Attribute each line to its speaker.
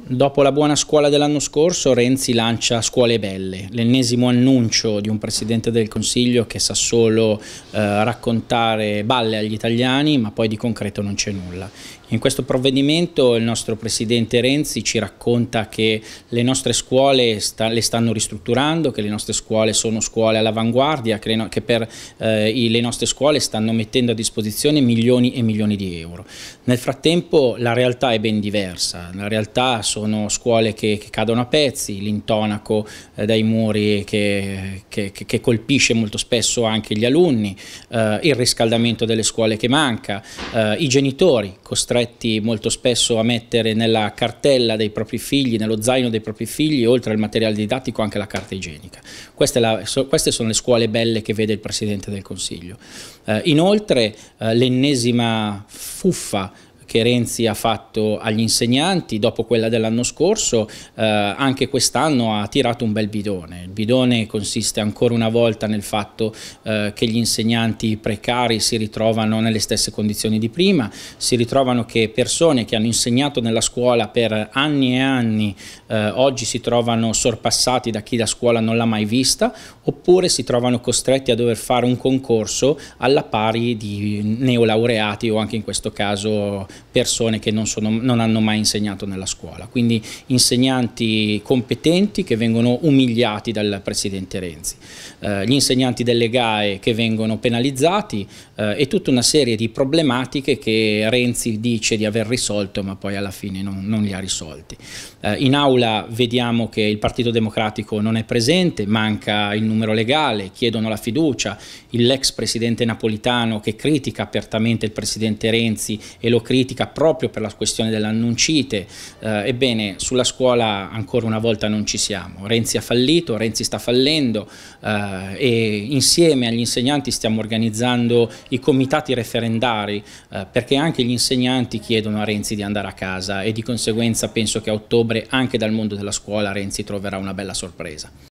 Speaker 1: Dopo la buona scuola dell'anno scorso, Renzi lancia scuole belle, l'ennesimo annuncio di un Presidente del Consiglio che sa solo eh, raccontare balle agli italiani, ma poi di concreto non c'è nulla. In questo provvedimento il nostro Presidente Renzi ci racconta che le nostre scuole sta, le stanno ristrutturando, che le nostre scuole sono scuole all'avanguardia, che, no, che, per eh, i, le nostre scuole stanno mettendo a disposizione milioni e milioni di euro. Nel frattempo la realtà è ben diversa, la realtà sono scuole che, che cadono a pezzi, l'intonaco eh, dai muri che, che, che, colpisce molto spesso anche gli alunni, eh, il riscaldamento delle scuole che manca, eh, i genitori costretti molto spesso a mettere nella cartella dei propri figli, nello zaino dei propri figli, oltre al materiale didattico anche la carta igienica. Queste, la, so, queste sono le scuole belle che vede il Presidente del Consiglio. Eh, inoltre eh, l'ennesima fuffa che Renzi ha fatto agli insegnanti dopo quella dell'anno scorso, eh, anche quest'anno ha tirato un bel bidone. Il bidone consiste ancora una volta nel fatto eh, che gli insegnanti precari si ritrovano nelle stesse condizioni di prima, si ritrovano che persone che hanno insegnato nella scuola per anni e anni eh, oggi si trovano sorpassati da chi la scuola non l'ha mai vista oppure si trovano costretti a dover fare un concorso alla pari di neolaureati o anche in questo caso persone che non, sono, non hanno mai insegnato nella scuola, quindi insegnanti competenti che vengono umiliati dal Presidente Renzi, eh, gli insegnanti delle GAE che vengono penalizzati eh, e tutta una serie di problematiche che Renzi dice di aver risolto ma poi alla fine non, non li ha risolti. Eh, in aula vediamo che il Partito Democratico non è presente, manca il numero legale, chiedono la fiducia, l'ex Presidente Napolitano che critica apertamente il Presidente Renzi e lo critica critica proprio per la questione dell'annuncite, eh, ebbene sulla scuola ancora una volta non ci siamo, Renzi ha fallito, Renzi sta fallendo eh, e insieme agli insegnanti stiamo organizzando i comitati referendari eh, perché anche gli insegnanti chiedono a Renzi di andare a casa e di conseguenza penso che a ottobre anche dal mondo della scuola Renzi troverà una bella sorpresa.